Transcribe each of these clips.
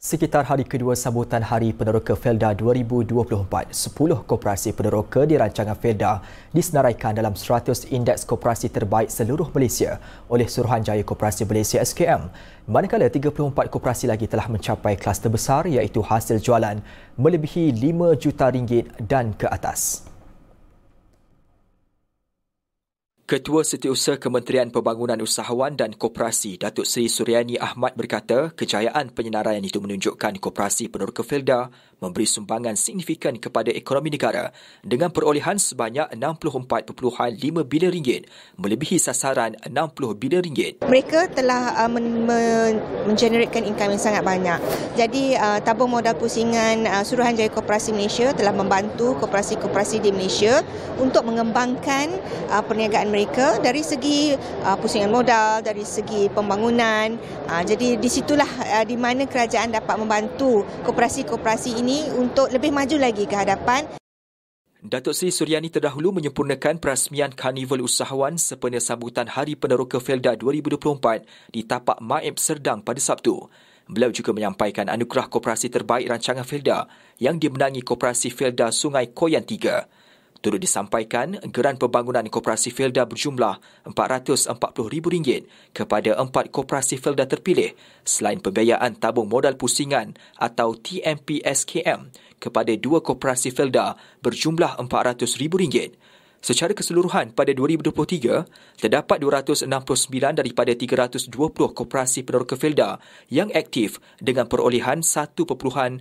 Sekitar hari kedua sambutan Hari Peneroka Felda 2024, 10 koperasi peneroka di rancangan Felda disenaraikan dalam 100 indeks koperasi terbaik seluruh Malaysia oleh Suruhanjaya Koperasi Malaysia SKM. Manakala 34 koperasi lagi telah mencapai kelas terbesar iaitu hasil jualan melebihi 5 juta ringgit dan ke atas. Ketua Setiausaha Kementerian Pembangunan Usahawan dan Koperasi Datuk Seri Suryani Ahmad berkata kejayaan penyenaraian itu menunjukkan koperasi penurka Felda memberi sumbangan signifikan kepada ekonomi negara dengan perolehan sebanyak 64.5 bilion ringgit melebihi sasaran 60 bilion ringgit. Mereka telah uh, men- men- income yang sangat banyak. Jadi uh, tabung modal pusingan uh, Suruhanjaya Koperasi Malaysia telah membantu koperasi-koperasi di Malaysia untuk mengembangkan uh, perniagaan mereka dari segi uh, pusingan modal, dari segi pembangunan. jadi di situlah di mana kerajaan dapat membantu koperasi-koperasi ini ini untuk lebih maju lagi ke hadapan. Datuk Seri Suryani terdahulu menyempurnakan perasmian Karnival Usahawan sempena sambutan Hari Peneroka Felda 2024 di Tapak Maib Serdang pada Sabtu. Beliau juga menyampaikan anugerah koperasi terbaik rancangan Felda yang dimenangi koperasi Felda Sungai Koyan 3. Turut disampaikan geran pembangunan koperasi Felda berjumlah RM440,000 kepada empat koperasi Felda terpilih selain pembiayaan tabung modal pusingan atau TMPSKM kepada dua koperasi Felda berjumlah RM400,000. Secara keseluruhan pada 2023, terdapat 269 daripada 320 koperasi peneroka Felda yang aktif dengan perolehan 1.194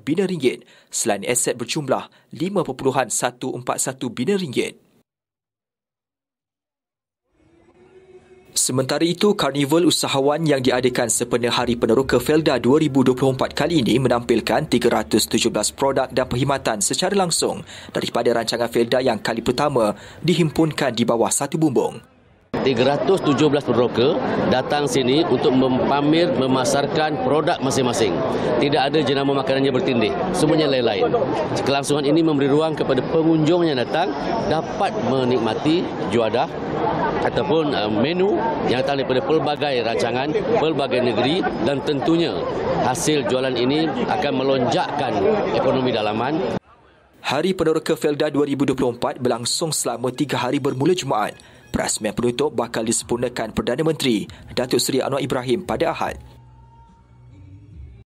bilion ringgit selain aset berjumlah 5.141 bilion ringgit. Sementara itu, karnival usahawan yang diadakan sepenuh hari peneroka Felda 2024 kali ini menampilkan 317 produk dan perkhidmatan secara langsung daripada rancangan Felda yang kali pertama dihimpunkan di bawah satu bumbung. 317 peneroka datang sini untuk mempamer memasarkan produk masing-masing. Tidak ada jenama makanan yang bertindih, semuanya lain-lain. Kelangsungan ini memberi ruang kepada pengunjung yang datang dapat menikmati juadah ataupun uh, menu yang datang daripada pelbagai rancangan, pelbagai negeri dan tentunya hasil jualan ini akan melonjakkan ekonomi dalaman. Hari Penerka Felda 2024 berlangsung selama tiga hari bermula Jumaat. Perasmian penutup bakal disempurnakan Perdana Menteri Datuk Seri Anwar Ibrahim pada Ahad.